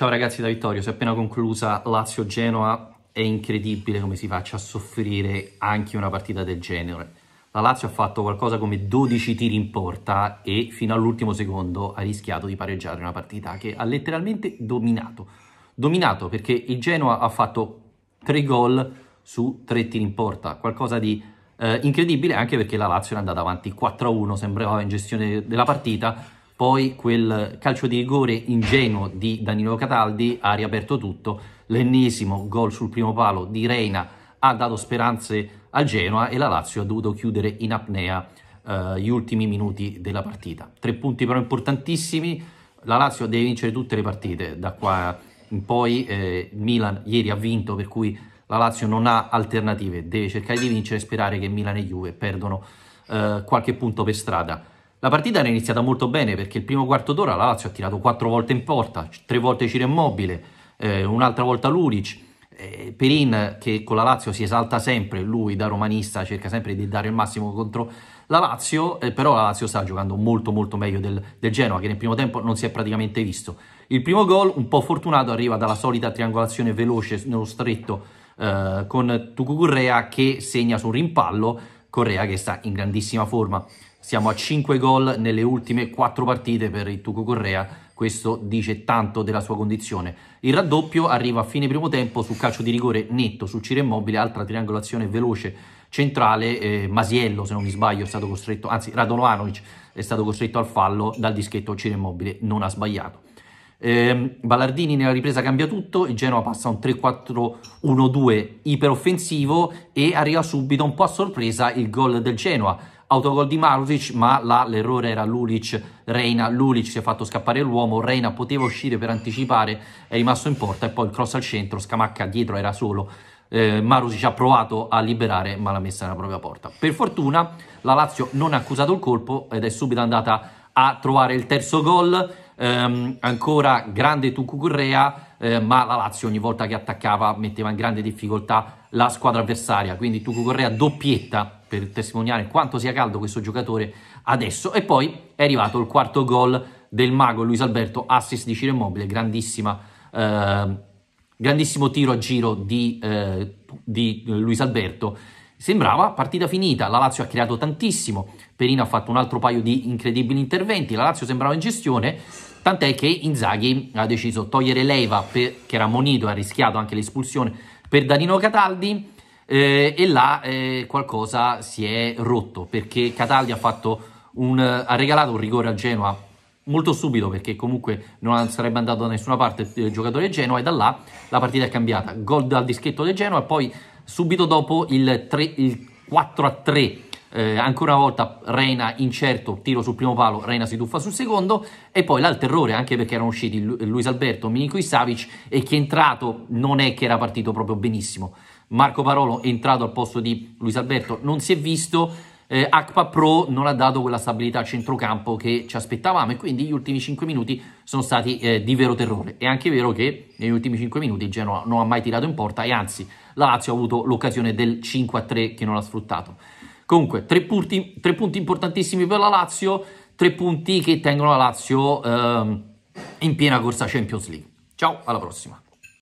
Ciao ragazzi da Vittorio, si è appena conclusa Lazio-Genoa, è incredibile come si faccia a soffrire anche una partita del genere. La Lazio ha fatto qualcosa come 12 tiri in porta e fino all'ultimo secondo ha rischiato di pareggiare una partita che ha letteralmente dominato. Dominato perché il Genoa ha fatto 3 gol su 3 tiri in porta, qualcosa di eh, incredibile anche perché la Lazio era andata avanti 4-1, sembrava in gestione della partita poi quel calcio di rigore ingenuo di Danilo Cataldi ha riaperto tutto, l'ennesimo gol sul primo palo di Reina ha dato speranze al Genoa e la Lazio ha dovuto chiudere in apnea eh, gli ultimi minuti della partita. Tre punti però importantissimi, la Lazio deve vincere tutte le partite da qua in poi, eh, Milan ieri ha vinto per cui la Lazio non ha alternative, deve cercare di vincere e sperare che Milan e Juve perdono eh, qualche punto per strada. La partita era iniziata molto bene perché il primo quarto d'ora la Lazio ha tirato quattro volte in porta, tre volte Ciro Immobile, eh, un'altra volta Luric, eh, Perin che con la Lazio si esalta sempre, lui da romanista cerca sempre di dare il massimo contro la Lazio, eh, però la Lazio sta giocando molto molto meglio del, del Genoa che nel primo tempo non si è praticamente visto. Il primo gol, un po' fortunato, arriva dalla solita triangolazione veloce nello stretto eh, con Tucucurrea che segna sul rimpallo, Correa che sta in grandissima forma. Siamo a 5 gol nelle ultime 4 partite per il Tuco Correa, questo dice tanto della sua condizione. Il raddoppio arriva a fine primo tempo su calcio di rigore netto sul Ciro Immobile, altra triangolazione veloce centrale, eh, Masiello se non mi sbaglio è stato costretto, anzi Radonovanovic è stato costretto al fallo dal dischetto Ciro Immobile, non ha sbagliato. Eh, Ballardini nella ripresa cambia tutto, il Genoa passa un 3-4-1-2 iperoffensivo e arriva subito un po' a sorpresa il gol del Genoa. Autogol di Marusic, ma là l'errore era Lulic, Reina, Lulic si è fatto scappare l'uomo, Reina poteva uscire per anticipare, è rimasto in porta e poi il cross al centro, Scamacca dietro era solo. Eh, Marusic ha provato a liberare ma l'ha messa nella propria porta. Per fortuna la Lazio non ha accusato il colpo ed è subito andata a trovare il terzo gol ehm, ancora grande Tucucurrea, eh, ma la Lazio ogni volta che attaccava metteva in grande difficoltà la squadra avversaria, quindi Correa doppietta per testimoniare quanto sia caldo questo giocatore adesso. E poi è arrivato il quarto gol del mago Luis Alberto, assist di Ciro Immobile, grandissima... Eh, grandissimo tiro a giro di, eh, di, Luis Alberto. Sembrava partita finita, la Lazio ha creato tantissimo, Perino ha fatto un altro paio di incredibili interventi, la Lazio sembrava in gestione, Tant'è che Inzaghi ha deciso di togliere Leiva, per, che era monito e ha rischiato anche l'espulsione per Danilo Cataldi, eh, e là eh, qualcosa si è rotto perché Cataldi ha, un, ha regalato un rigore al Genoa molto subito perché comunque non sarebbe andato da nessuna parte eh, il giocatore Genoa e da là la partita è cambiata. Gol al dischetto del Genoa e poi subito dopo il, 3, il 4 a 3 eh, ancora una volta Reina incerto, tiro sul primo palo, Reina si tuffa sul secondo e poi là il terrore anche perché erano usciti Luis Alberto, Minico e Savic e chi è entrato non è che era partito proprio benissimo. Marco Parolo è entrato al posto di Luis Alberto, non si è visto. Eh, Akpa Pro non ha dato quella stabilità a centrocampo che ci aspettavamo e quindi gli ultimi 5 minuti sono stati eh, di vero terrore. È anche vero che negli ultimi 5 minuti Genoa non ha mai tirato in porta e anzi la Lazio ha avuto l'occasione del 5-3 che non ha sfruttato. Comunque, tre punti, tre punti importantissimi per la Lazio, tre punti che tengono la Lazio ehm, in piena corsa Champions League. Ciao, alla prossima.